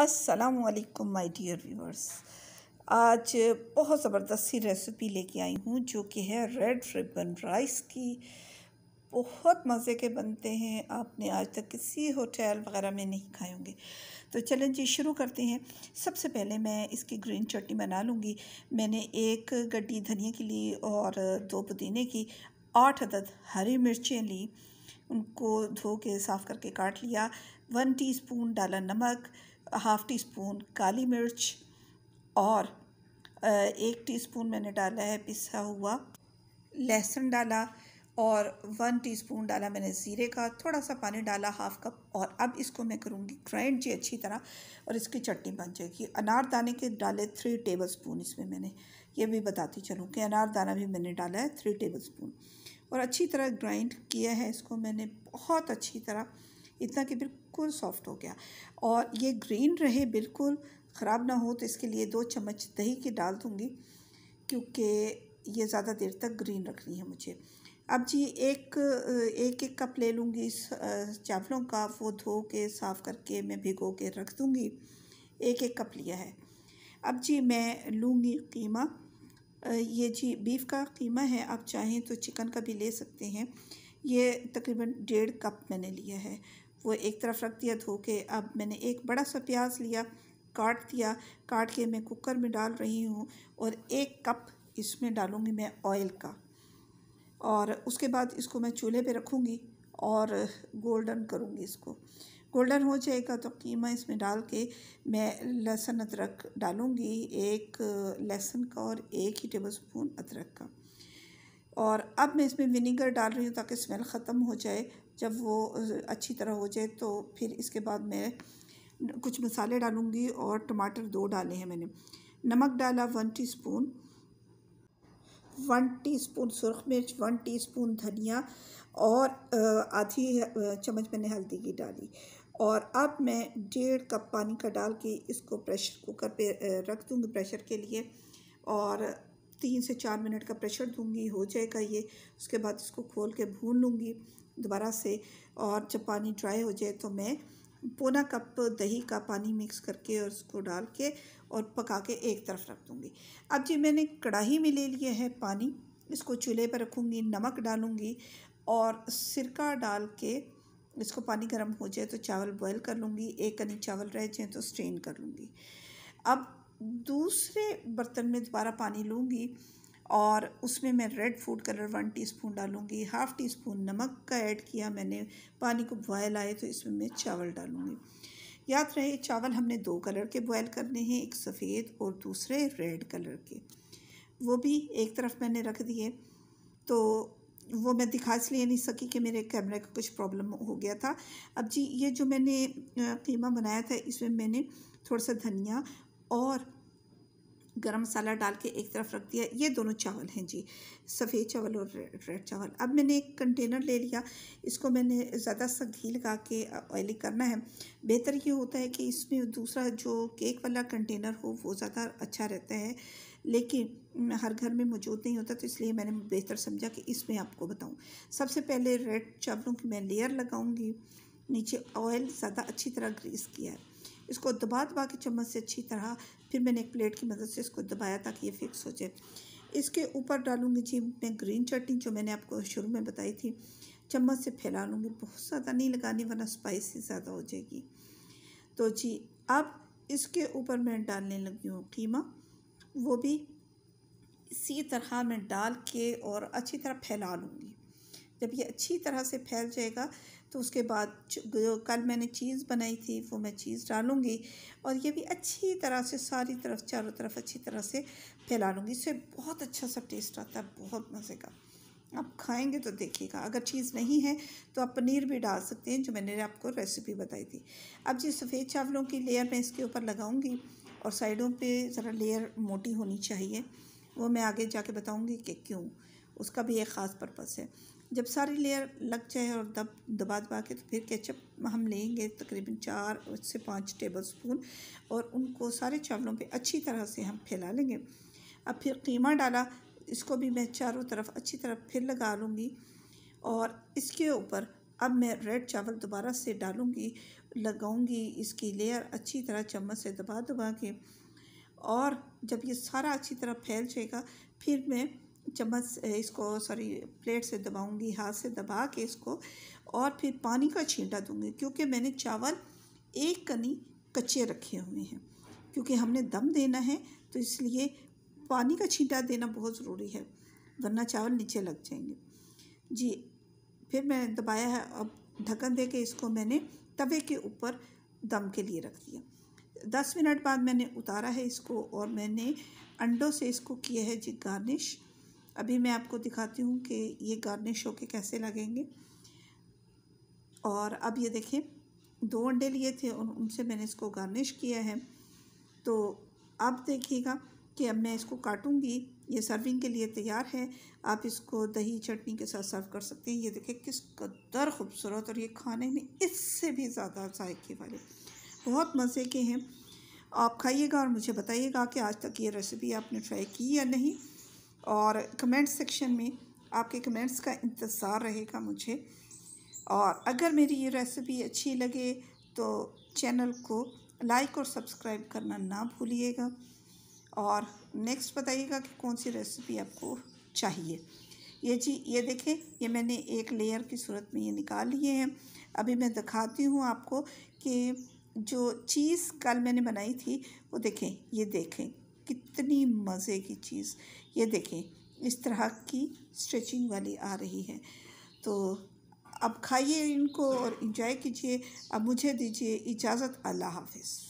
असलकम my dear viewers आज बहुत ज़बरदस्त सी रेसिपी लेके आई हूँ जो कि है रेड रिबन राइस की बहुत मज़े के बनते हैं आपने आज तक किसी होटल वगैरह में नहीं खाए होंगे तो चलें जी शुरू करते हैं सबसे पहले मैं इसकी ग्रीन चटनी बना लूँगी मैंने एक गड्डी धनिया की ली और दो पुदीने की आठ अदद हरी मिर्चें ली उनको धो के साफ़ करके काट लिया वन टीस्पून डाला नमक हाफ़ टी स्पून काली मिर्च और एक टीस्पून मैंने डाला है पिसा हुआ लहसुन डाला और वन टीस्पून डाला मैंने ज़ीरे का थोड़ा सा पानी डाला हाफ़ कप और अब इसको मैं करूँगी ग्राइंड जी अच्छी तरह और इसकी चटनी बन जाएगी अनारदाने के डाले थ्री टेबल स्पून इसमें मैंने ये भी बताती चलूँ कि अनारदाना भी मैंने डाला है थ्री टेबल स्पून और अच्छी तरह ग्राइंड किया है इसको मैंने बहुत अच्छी तरह इतना कि बिल्कुल सॉफ्ट हो गया और ये ग्रीन रहे बिल्कुल ख़राब ना हो तो इसके लिए दो चम्मच दही की डाल दूँगी क्योंकि ये ज़्यादा देर तक ग्रीन रखनी है मुझे अब जी एक एक एक कप ले लूँगी चावलों का वो धो के साफ़ करके मैं भिगो के रख दूँगी एक एक कप लिया है अब जी मैं लूँगी कीमा ये जी बीफ का कीमा है आप चाहें तो चिकन का भी ले सकते हैं ये तकरीबन डेढ़ कप मैंने लिया है वो एक तरफ रख दिया धो के अब मैंने एक बड़ा सा प्याज लिया काट दिया काट के मैं कुकर में डाल रही हूँ और एक कप इसमें डालूँगी मैं ऑयल का और उसके बाद इसको मैं चूल्हे पे रखूँगी और गोल्डन करूँगी इसको गोल्डन हो जाएगा तो कीमा इसमें डाल के मैं लहसुन अदरक डालूँगी एक लहसुन का और एक ही टेबल स्पून अदरक का और अब मैं इसमें विनीगर डाल रही हूँ ताकि स्मेल ख़त्म हो जाए जब वो अच्छी तरह हो जाए तो फिर इसके बाद मैं कुछ मसाले डालूँगी और टमाटर दो डाले हैं मैंने नमक डाला वन टीस्पून वन टीस्पून सुरख मिर्च वन टीस्पून धनिया और आधी चम्मच मैंने हल्दी की डाली और अब मैं डेढ़ कप पानी का डाल के इसको प्रेशर कुकर पे रख दूँगी प्रेशर के लिए और तीन से चार मिनट का प्रेशर दूंगी हो जाएगा ये उसके बाद इसको खोल के भून लूँगी दोबारा से और जब पानी ड्राई हो जाए तो मैं पौना कप दही का पानी मिक्स करके और उसको डाल के और पका के एक तरफ रख दूँगी अब जी मैंने कढ़ाई में ले लिया है पानी इसको चूल्हे पर रखूँगी नमक डालूँगी और सिरका डाल के इसको पानी गर्म हो जाए तो चावल बॉयल कर लूँगी एक कनी चावल रह जाए तो स्ट्रेन कर लूँगी अब दूसरे बर्तन में दोबारा पानी लूँगी और उसमें मैं red food colour one teaspoon डालूँगी हाफ़ टी स्पून नमक का ऐड किया मैंने पानी को बॉयल आए तो इसमें मैं चावल डालूँगी याद रहे चावल हमने दो कलर के बॉयल करने हैं एक सफ़ेद और दूसरे रेड कलर के वो भी एक तरफ मैंने रख दिए तो वो मैं दिखा इसलिए नहीं सकी कि मेरे कैमरे का कुछ प्रॉब्लम हो गया था अब जी ये जो मैंने कीमा बनाया था इसमें मैंने थोड़ा सा धनिया और गरम मसाला डाल के एक तरफ रख दिया ये दोनों चावल हैं जी सफ़ेद चावल और रेड चावल अब मैंने एक कंटेनर ले लिया इसको मैंने ज़्यादा सा घी लगा के ऑयली करना है बेहतर ये होता है कि इसमें दूसरा जो केक वाला कंटेनर हो वो ज़्यादा अच्छा रहता है लेकिन हर घर में मौजूद नहीं होता तो इसलिए मैंने बेहतर समझा कि इसमें आपको बताऊँ सबसे पहले रेड चावलों की मैं लेयर लगाऊँगी नीचे ऑयल ज़्यादा अच्छी तरह ग्रीस किया है इसको दबा दबा के चम्मच से अच्छी तरह फिर मैंने एक प्लेट की मदद से इसको दबाया ताकि ये फिक्स हो जाए इसके ऊपर डालूंगी जी मैं ग्रीन चटनी जो मैंने आपको शुरू में बताई थी चम्मच से फैला लूँगी बहुत ज़्यादा नहीं लगानी वरना स्पाइसी ज़्यादा हो जाएगी तो जी अब इसके ऊपर मैं डालने लगी हूँ कीमा वो भी इसी तरह मैं डाल के और अच्छी तरह फैला लूँगी जब ये अच्छी तरह से फैल जाएगा तो उसके बाद जो कल मैंने चीज़ बनाई थी वो मैं चीज़ डालूँगी और ये भी अच्छी तरह से सारी तरफ चारों तरफ अच्छी तरह से फैला लूँगी इससे बहुत अच्छा सा टेस्ट आता है बहुत मज़े का आप खाएंगे तो देखिएगा अगर चीज़ नहीं है तो आप पनीर भी डाल सकते हैं जो मैंने आपको रेसिपी बताई थी अब जी सफ़ेद चावलों की लेयर मैं इसके ऊपर लगाऊंगी और साइडों पे ज़रा लेयर मोटी होनी चाहिए वो मैं आगे जाके बताऊंगी कि क्यों उसका भी एक ख़ास पर्पस है जब सारी लेयर लग जाए और दब दबा दबा के तो फिर केचप हम लेंगे तकरीबन चार से पाँच टेबल स्पून और उनको सारे चावलों पे अच्छी तरह से हम फैला लेंगे अब फिर कीमा डाला इसको भी मैं चारों तरफ अच्छी तरह फिर लगा लूँगी और इसके ऊपर अब मैं रेड चावल दोबारा से डालूँगी लगाऊँगी इसकी लेयर अच्छी तरह चम्मच से दबा दबा के और जब ये सारा अच्छी तरह फैल जाएगा फिर मैं चम्मच इसको सॉरी प्लेट से दबाऊंगी हाथ से दबा के इसको और फिर पानी का छींटा दूंगी क्योंकि मैंने चावल एक कनी कच्चे रखे हुए हैं क्योंकि हमने दम देना है तो इसलिए पानी का छींटा देना बहुत ज़रूरी है वरना चावल नीचे लग जाएंगे जी फिर मैं दबाया है अब ढक्कन दे के इसको मैंने तवे के ऊपर दम के लिए रख दिया दस मिनट बाद मैंने उतारा है इसको और मैंने अंडों से इसको किया है जी गार्निश अभी मैं आपको दिखाती हूँ कि ये गार्निश होके कैसे लगेंगे और अब ये देखें दो अंडे लिए थे उन उनसे मैंने इसको गार्निश किया है तो अब देखिएगा कि अब मैं इसको काटूंगी ये सर्विंग के लिए तैयार है आप इसको दही चटनी के साथ सर्व कर सकते हैं ये देखें किस कदर खूबसूरत और ये खाने में इससे भी ज़्यादा जायके वाले बहुत मज़े के हैं आप खाइएगा और मुझे बताइएगा कि आज तक ये रेसिपी आपने ट्राई की या नहीं और कमेंट सेक्शन में आपके कमेंट्स का इंतज़ार रहेगा मुझे और अगर मेरी ये रेसिपी अच्छी लगे तो चैनल को लाइक और सब्सक्राइब करना ना भूलिएगा और नेक्स्ट बताइएगा कि कौन सी रेसिपी आपको चाहिए ये जी ये देखें ये मैंने एक लेयर की सूरत में ये निकाल लिए हैं अभी मैं दिखाती हूँ आपको कि जो चीज़ कल मैंने बनाई थी वो देखें ये देखें कितनी मज़े की चीज़ ये देखें इस तरह की स्ट्रेचिंग वाली आ रही है तो अब खाइए इनको और इंजॉय कीजिए अब मुझे दीजिए इजाज़त अल्लाह हाफिज़